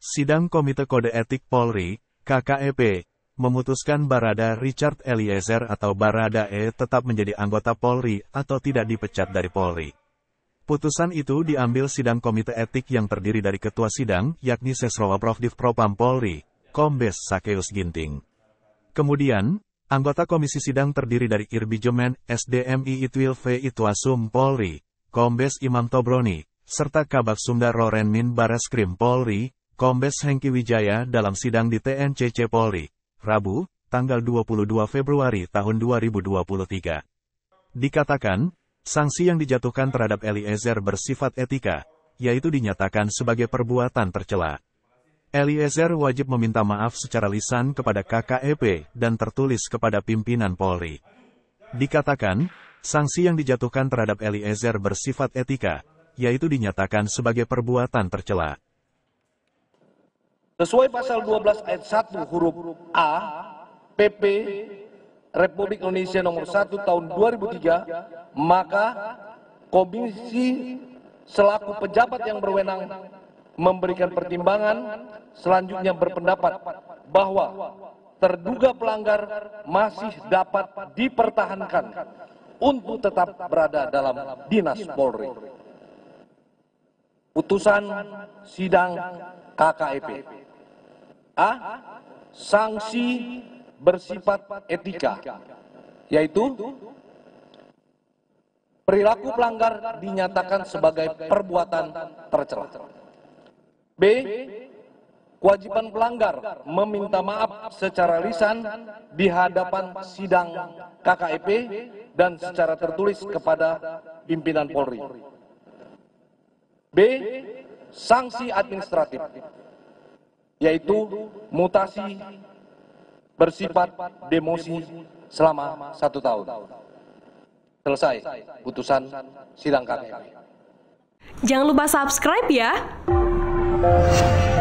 Sidang Komite Kode Etik Polri, KKEP, memutuskan Barada Richard Eliezer atau Barada E tetap menjadi anggota Polri atau tidak dipecat dari Polri. Putusan itu diambil sidang Komite Etik yang terdiri dari Ketua Sidang, yakni Sesrowa Div. Propam Polri, Kombes Sakeus Ginting. Kemudian, anggota Komisi Sidang terdiri dari Irbi Jemen, SDMI Itwil V. Itwasum Polri, Kombes Imam Tobroni, serta Kabak Sunda Roren Baras Krim Polri, Kombes Hengki Wijaya dalam sidang di TNCC Polri, Rabu, tanggal 22 Februari tahun 2023. Dikatakan, sanksi yang dijatuhkan terhadap Eliezer bersifat etika, yaitu dinyatakan sebagai perbuatan tercela. Eliezer wajib meminta maaf secara lisan kepada KKEP dan tertulis kepada pimpinan Polri. Dikatakan, sanksi yang dijatuhkan terhadap Eliezer bersifat etika, yaitu dinyatakan sebagai perbuatan tercela. Sesuai pasal 12 ayat 1 huruf A PP Republik Indonesia nomor 1 tahun 2003 maka komisi selaku pejabat yang berwenang memberikan pertimbangan selanjutnya berpendapat bahwa terduga pelanggar masih dapat dipertahankan untuk tetap berada dalam dinas Polri. Putusan sidang KKEP. A. Sanksi bersifat etika, yaitu perilaku pelanggar dinyatakan sebagai perbuatan tercela. B. Kewajiban pelanggar meminta maaf secara lisan di hadapan sidang KKEP dan secara tertulis kepada pimpinan Polri. B. Sanksi administratif yaitu mutasi bersifat demosi selama satu tahun. Selesai putusan sidang KPK. Jangan lupa subscribe ya.